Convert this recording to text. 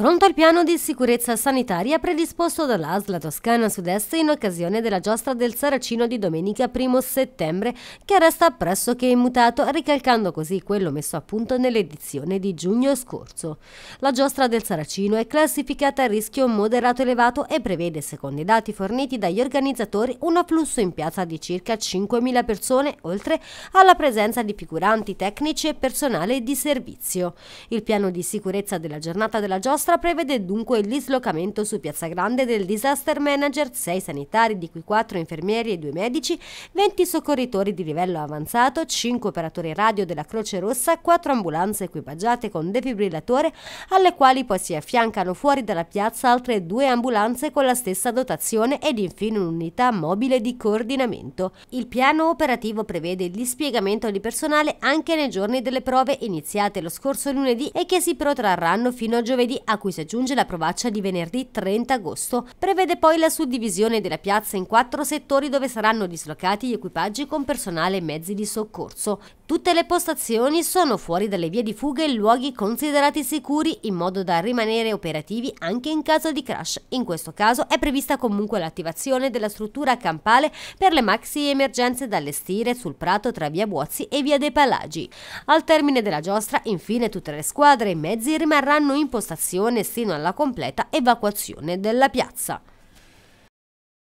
Pronto il piano di sicurezza sanitaria predisposto dall'ASLA Toscana Sud-Est in occasione della giostra del Saracino di domenica 1 settembre, che resta pressoché immutato, ricalcando così quello messo a punto nell'edizione di giugno scorso. La giostra del Saracino è classificata a rischio moderato elevato e prevede, secondo i dati forniti dagli organizzatori, un afflusso in piazza di circa 5.000 persone, oltre alla presenza di figuranti tecnici e personale di servizio. Il piano di sicurezza della giornata della giostra mostra prevede dunque il dislocamento su Piazza Grande del disaster manager, 6 sanitari, di cui 4 infermieri e 2 medici, 20 soccorritori di livello avanzato, 5 operatori radio della Croce Rossa, 4 ambulanze equipaggiate con defibrillatore, alle quali poi si affiancano fuori dalla piazza altre 2 ambulanze con la stessa dotazione ed infine un'unità mobile di coordinamento. Il piano operativo prevede il dispiegamento di personale anche nei giorni delle prove iniziate lo scorso lunedì e che si protrarranno fino a giovedì a cui si aggiunge la provaccia di venerdì 30 agosto. Prevede poi la suddivisione della piazza in quattro settori dove saranno dislocati gli equipaggi con personale e mezzi di soccorso. Tutte le postazioni sono fuori dalle vie di fuga in luoghi considerati sicuri in modo da rimanere operativi anche in caso di crash. In questo caso è prevista comunque l'attivazione della struttura campale per le maxi emergenze da allestire sul prato tra via Buozzi e via dei Palagi. Al termine della giostra, infine, tutte le squadre e i mezzi rimarranno in postazione sino alla completa evacuazione della piazza.